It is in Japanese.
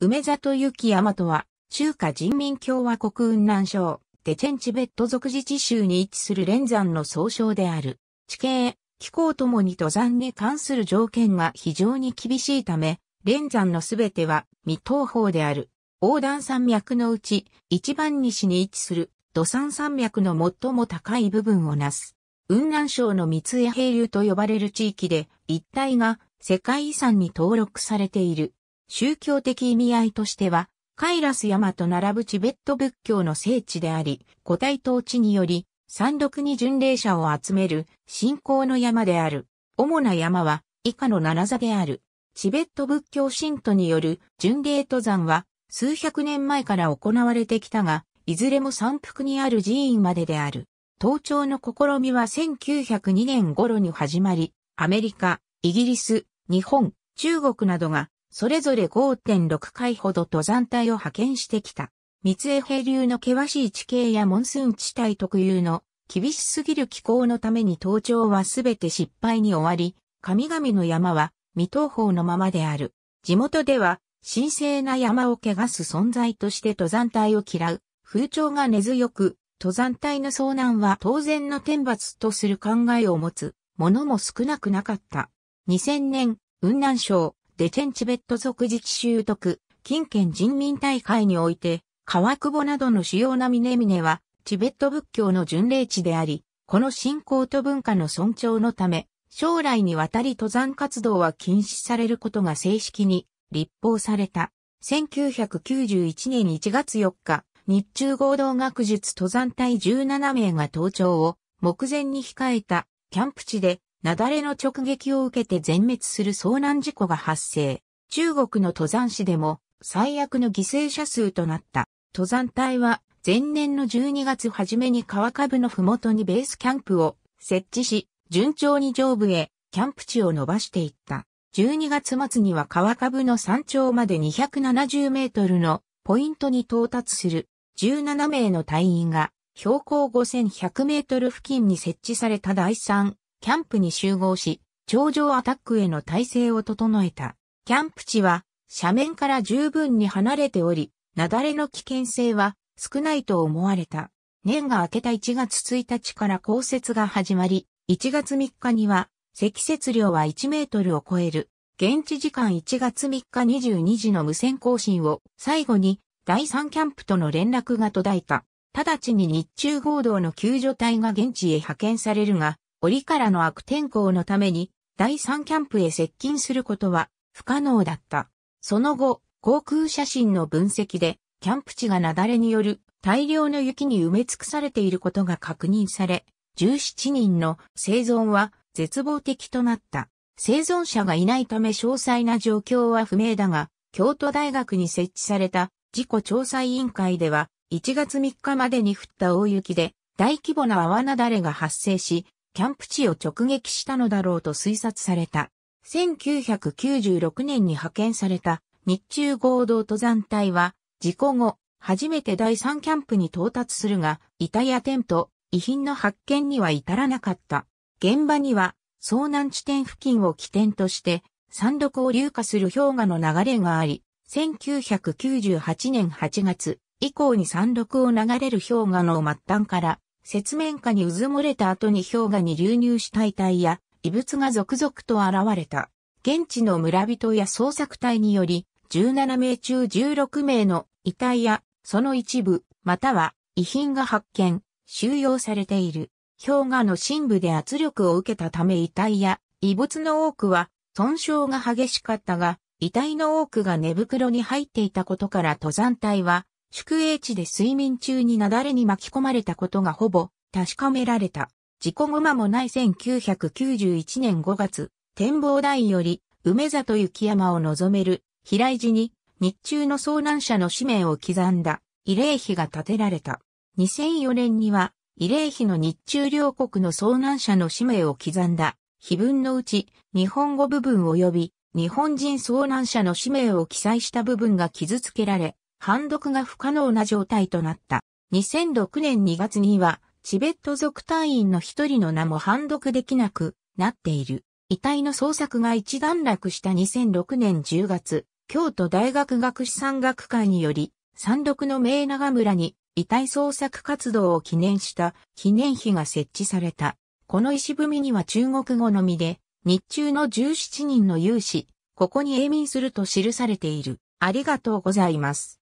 梅里幸山とは、中華人民共和国雲南省、デチェンチベット族自治州に位置する連山の総称である。地形、気候ともに登山に関する条件が非常に厳しいため、連山のすべては未登峰である。横断山脈のうち、一番西に位置する、土山山脈の最も高い部分をなす。雲南省の三江平流と呼ばれる地域で、一帯が世界遺産に登録されている。宗教的意味合いとしては、カイラス山と並ぶチベット仏教の聖地であり、五体統治により、山麓に巡礼者を集める信仰の山である。主な山は以下の七座である。チベット仏教信徒による巡礼登山は数百年前から行われてきたが、いずれも山腹にある寺院までである。登頂の試みは1902年頃に始まり、アメリカ、イギリス、日本、中国などがそれぞれ5.6回ほど登山隊を派遣してきた。三重平流の険しい地形やモンスーン地帯特有の厳しすぎる気候のために登頂はすべて失敗に終わり、神々の山は未登法のままである。地元では神聖な山を汚す存在として登山隊を嫌う風潮が根強く、登山隊の遭難は当然の天罰とする考えを持つ者も少なくなかった。2000年、雲南省、デチェンチベット族自治習徳、近県人民大会において、川久保などの主要な峰々は、チベット仏教の巡礼地であり、この信仰と文化の尊重のため、将来にわたり登山活動は禁止されることが正式に立法された。1991年1月4日、日中合同学術登山隊17名が登頂を目前に控えたキャンプ地で雪崩の直撃を受けて全滅する遭難事故が発生。中国の登山市でも最悪の犠牲者数となった。登山隊は前年の12月初めに川株のふもとにベースキャンプを設置し、順調に上部へキャンプ地を伸ばしていった。12月末には川株の山頂まで270メートルのポイントに到達する17名の隊員が標高5100メートル付近に設置された第3キャンプに集合し、頂上アタックへの体制を整えた。キャンプ地は斜面から十分に離れており、雪崩の危険性は少ないと思われた。年が明けた1月1日から降雪が始まり、1月3日には積雪量は1メートルを超える。現地時間1月3日22時の無線更新を最後に第3キャンプとの連絡が途絶えた。直ちに日中合同の救助隊が現地へ派遣されるが、折からの悪天候のために、第三キャンプへ接近することは不可能だった。その後、航空写真の分析で、キャンプ地が雪崩による大量の雪に埋め尽くされていることが確認され、17人の生存は絶望的となった。生存者がいないため詳細な状況は不明だが、京都大学に設置された事故調査委員会では、1月3日までに降った大雪で大規模な泡なだれが発生し、キャンプ地を直撃したのだろうと推察された。1996年に派遣された日中合同登山隊は、事故後、初めて第3キャンプに到達するが、板やテント、遺品の発見には至らなかった。現場には、遭難地点付近を起点として、山麓を流下する氷河の流れがあり、1998年8月以降に山麓を流れる氷河の末端から雪面下にうずもれた後に氷河に流入した遺体や異物が続々と現れた。現地の村人や捜索隊により、17名中16名の遺体やその一部、または遺品が発見、収容されている。氷河の深部で圧力を受けたため遺体や異物の多くは損傷が激しかったが、遺体の多くが寝袋に入っていたことから登山隊は宿営地で睡眠中に雪崩に巻き込まれたことがほぼ確かめられた。事故後間もない1991年5月、展望台より梅里雪山を望める平井寺に日中の遭難者の氏名を刻んだ慰霊碑が建てられた。2004年には慰霊碑の日中両国の遭難者の氏名を刻んだ碑文のうち日本語部分及び日本人遭難者の氏名を記載した部分が傷つけられ、判読が不可能な状態となった。2006年2月には、チベット族隊員の一人の名も判読できなくなっている。遺体の捜索が一段落した2006年10月、京都大学学士山学会により、山麓の名長村に遺体捜索活動を記念した記念碑が設置された。この石踏みには中国語のみで、日中の17人の有志、ここに永眠すると記されている。ありがとうございます。